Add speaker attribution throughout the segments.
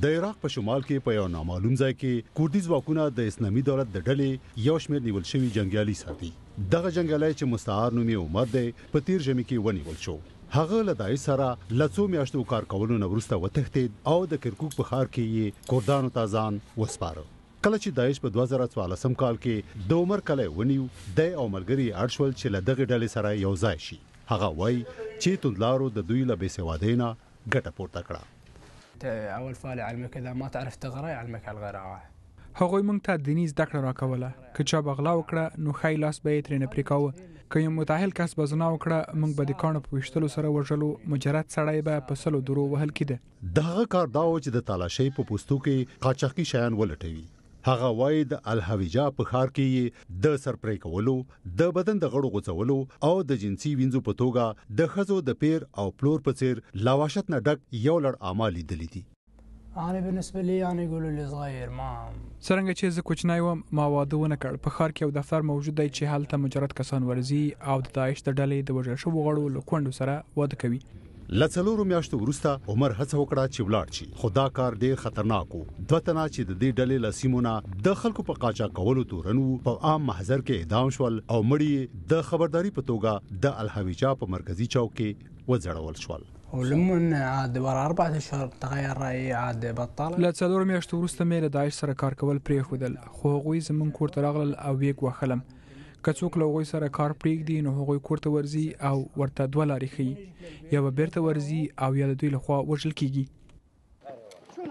Speaker 1: د عراق په شمال کې په یو نامعلوم ځای کې کوردی ځواکونه د اسلامي دولت د ډلې یو شمېر نیول شوی جنگیالي ساتي دغه جنگیالي چې مستعار نومي عمر دی په تیر ژمي کې ونیول شو هغه لدای سره لڅو میاشتو کار کولو نه ورسته وتښتید او د کرکوک په خار کې یې کوردانو ته ځان وسپاره کله چې دایښ په 2014 کال کې د عمر کله ونیو د عمرګری ارشول چې لدغه ډلې سره یو ځای شي هغه وای چې توندلارو د دوی له بیسوادینا ګټه پورته کړه
Speaker 2: اول فال علمه کدا ما تعرف تغرا علمه على الغراعه هغوی مونږ ته دینی زده کړه راکوله که چا بغلا وکړه نو خی لاس به یې ترې نه پرې کاوه که یو متاهل کس به زنا وکړه موږ به د کاڼو په ویشتلو سره وژلو مجرد سړی به په سلو درو وهل کېده
Speaker 1: دغه کار دا و چې د تالاشۍ په پوستو کې قاچاقي شیان ولټوي هغه وای د الحویجا په خار کې د سرپرې کولو د بدن د غړو غوڅولو او د جنسي وینځو په توګه د خزو د پیر او پلور په څیر لاواشت نه ډک یو لړ اعمال دي دي
Speaker 2: انا بالنسبه لي انا يقولوا لي صغير ما څنګه چې زه کوچنی وم ما واده ونه کړ په خار کې یو دفتر موجود دی چې هلته مجرد کسان ورزي او د داعش د ډلې د وژل شوو
Speaker 1: غړو لکوندو سره واده کوي لڅلورو میاشتو وروسته عمر هڅه وکړه چې ولاړ شي خو دا کار ډېر خطرناک وو دوه تنه چې د دې ډلې لسیمونه د خلکو په قاچا کولو تورنو په عام محضر کې اعدام شول او مړی د خبرداري په توګه د الحویجا په مرکزی چوک کې وځړول شول
Speaker 2: ولمن عاد ورا اربع اشهر تغير رايي عاد بطل لا څلور میاشتو وروسته مې له داعش سره کار کول پرې خودل خو غوي زمون کور ته راغلل او ویګ وخلم کڅوک له غوي سره کار پریږدي نو هغوی کوړه ورزي او ورته دوه لارې خي یا به بیرته ورزي او یا د دوی لخوا وژل کیږي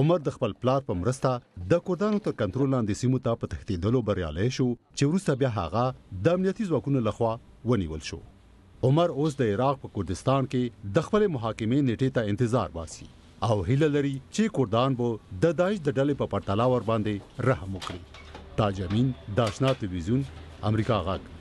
Speaker 1: عمر د خپل پلار په مرسته د کوردانو تر کنټرول لاندې سیمو ته په تهدیدلو بریالي شو چې ورسته بیا هغه د امنیتي ځواکونو لخوا ونیول شو عمر اوس د عراق په کوردستان کې د خپل محاکمې نیټې ته انتظار باسي او هیله لري چې کوردان به د داعش د ډلې په پرتلا ور باندې رحم وکړي տաջեմին, դաշնա տիվիզյուն, ամրիկա աղակ։